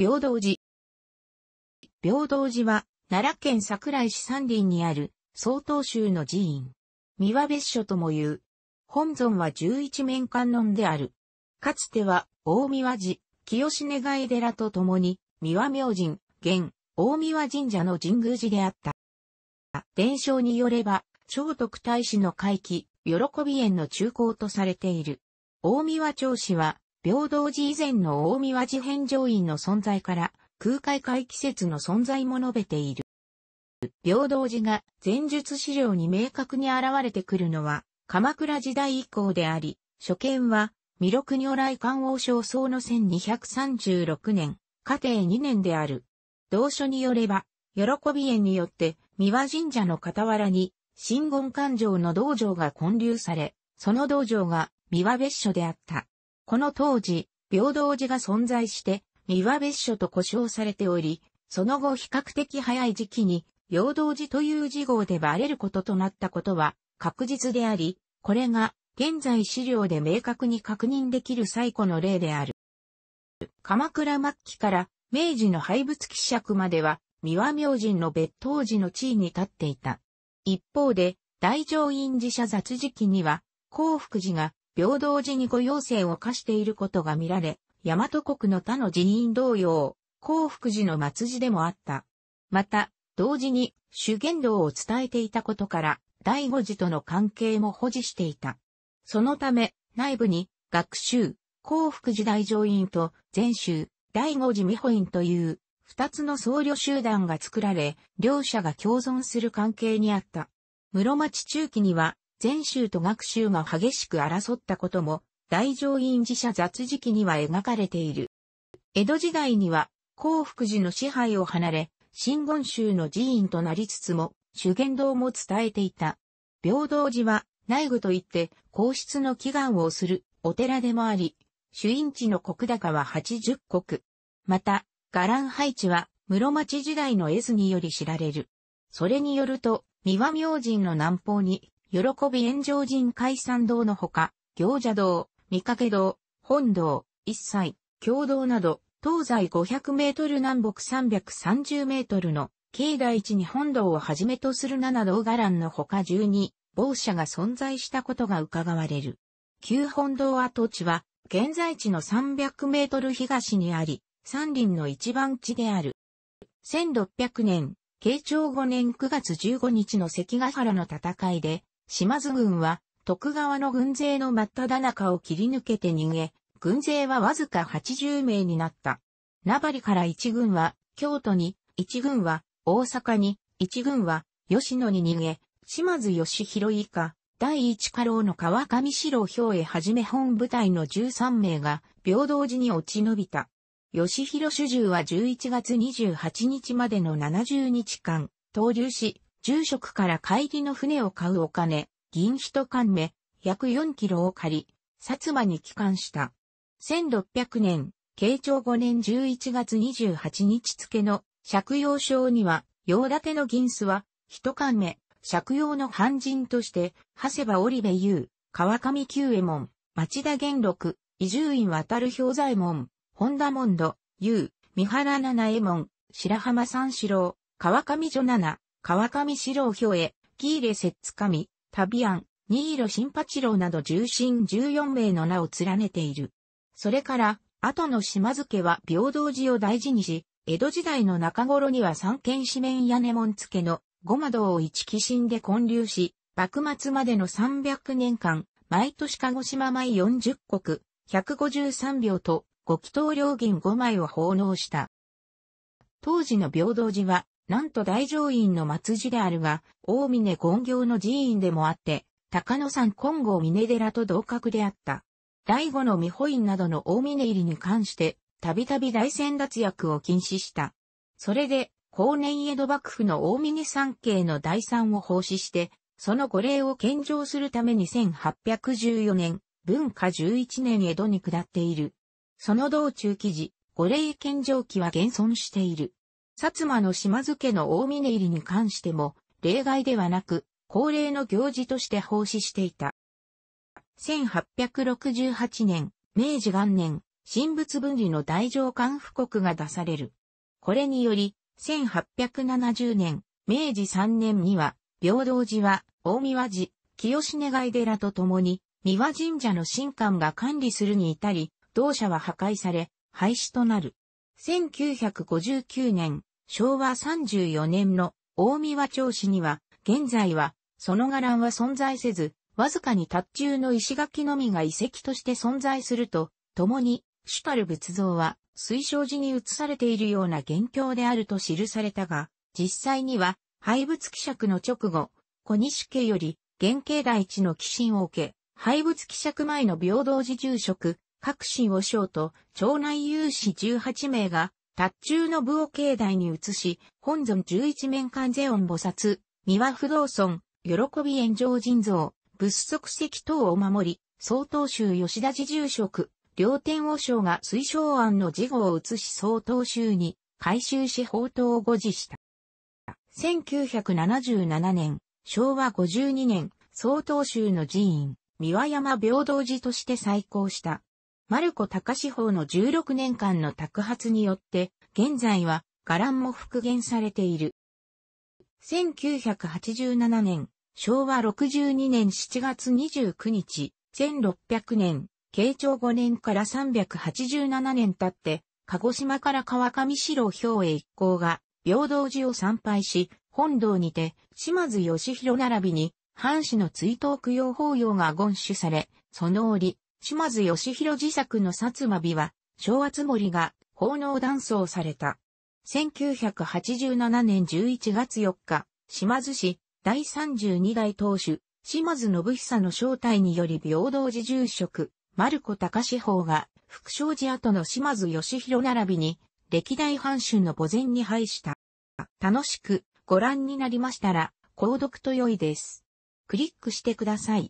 平等寺。平等寺は、奈良県桜井市山林にある、曹洞宗の寺院。三輪別所とも言う。本尊は十一面観音である。かつては、大三輪寺、清志願寺と共に、三輪明神、現、大三輪神社の神宮寺であった。伝承によれば、聖徳太子の回帰、喜び園の中高とされている。大三輪町市は、平等寺以前の大宮寺事変上院の存在から、空海会季節の存在も述べている。平等寺が前述資料に明確に現れてくるのは、鎌倉時代以降であり、初見は、弥勒如来観王正僧の1236年、家庭2年である。同書によれば、喜び縁によって、三輪神社の傍らに、新言環状の道場が建立され、その道場が三輪別所であった。この当時、平等寺が存在して、三輪別所と呼称されており、その後比較的早い時期に、陽道寺という事号でバレることとなったことは確実であり、これが現在資料で明確に確認できる最古の例である。鎌倉末期から明治の廃仏希釈までは、三輪明神の別当時の地位に立っていた。一方で、大乗院寺社雑時期には、幸福寺が平等寺に御用請を課していることが見られ、大和国の他の寺院同様、幸福寺の末寺でもあった。また、同時に主言道を伝えていたことから、第五寺との関係も保持していた。そのため、内部に学習、幸福寺大乗院と禅宗、第五寺美保院という、二つの僧侶集団が作られ、両者が共存する関係にあった。室町中期には、禅宗と学宗が激しく争ったことも、大乗院寺社雑事記には描かれている。江戸時代には、幸福寺の支配を離れ、新言宗の寺院となりつつも、修験道も伝えていた。平等寺は、内具といって、皇室の祈願をするお寺でもあり、主院地の国高は80国。また、伽藍配置は、室町時代の絵図により知られる。それによると、三輪明神の南方に、喜び炎上人海参堂のほか、行者堂、見かけ堂、本堂、一切、共同など、東西500メートル南北330メートルの境内地に本堂をはじめとする七道伽藍のほか12、某社が存在したことが伺われる。旧本堂跡地は、現在地の300メートル東にあり、山林の一番地である。1600年、慶長5年9月15日の関ヶ原の戦いで、島津軍は徳川の軍勢の真っ只中を切り抜けて逃げ、軍勢はわずか80名になった。名張から一軍は京都に、一軍は大阪に、一軍は吉野に逃げ、島津義弘以下、第一家老の川上四郎兵衛はじめ本部隊の13名が平等時に落ち延びた。吉弘主従は11月28日までの70日間、投留し、住職から帰りの船を買うお金、銀一缶目、約4キロを借り、薩摩に帰還した。1600年、慶長5年11月28日付の借用証には、用立ての銀子は、一缶目、借用の藩人として、長谷場織部優、川上久右衛門、町田元禄、伊集院渡る氷左衛門、本田門戸、優、三原七右衛門、白浜三四郎、川上女七、川上四郎表へ、喜入摂津神、旅案、新色新八郎など重臣14名の名を連ねている。それから、後の島津家は平等寺を大事にし、江戸時代の中頃には三軒四面屋根門付けの五窓を一寄進で建立し、幕末までの300年間、毎年鹿児島米40国、153秒と、ご祈祷料銀5枚を奉納した。当時の平等寺は、なんと大乗院の末寺であるが、大峰権行の寺院でもあって、高野山金剛峰寺と同格であった。第五の美保院などの大峰入りに関して、たびたび大戦脱薬を禁止した。それで、後年江戸幕府の大峰三景の第三を奉仕して、その御礼を献上するために1814年、文化11年江戸に下っている。その道中記事、御礼献上記は現存している。薩摩の島津家の大峰入りに関しても、例外ではなく、恒例の行事として奉仕していた。1868年、明治元年、神仏分離の大乗官布告が出される。これにより、1870年、明治3年には、平等寺は、大宮寺、清根外寺と共に、三輪神社の神官が管理するに至り、同社は破壊され、廃止となる。1959年、昭和34年の大宮和町市には、現在は、その伽藍は存在せず、わずかに達中の石垣のみが遺跡として存在すると、共に、主たる仏像は、水晶寺に移されているような元凶であると記されたが、実際には、廃仏希釈の直後、小西家より、原型大地の寄進を受け、廃仏希釈前の平等寺住職、各神を尚と、町内有志18名が、達中の部を境内に移し、本尊十一面観世音菩薩、三輪不動尊、喜び炎上人像、仏足石等を守り、総統州吉田寺住職、両天王将が推奨案の事後を移し総統州に、改修し法統を誤持した。1977年、昭和52年、総統州の寺院、三輪山平等寺として再興した。マルコ高志法の16年間の宅発によって、現在は伽藍も復元されている。1987年、昭和62年7月29日、1600年、慶長5年から387年経って、鹿児島から川上城兵衛一行が、平等寺を参拝し、本堂にて、島津義弘並びに、藩士の追悼供養法要が言主され、その折、島津義弘自作の薩摩美は、昭和つ森が奉納断層された。1987年11月4日、島津市第32代当主、島津信久の招待により平等寺住職、丸子隆志法が、福祥寺跡の島津義弘並びに、歴代藩主の墓前に配した。楽しくご覧になりましたら、購読と良いです。クリックしてください。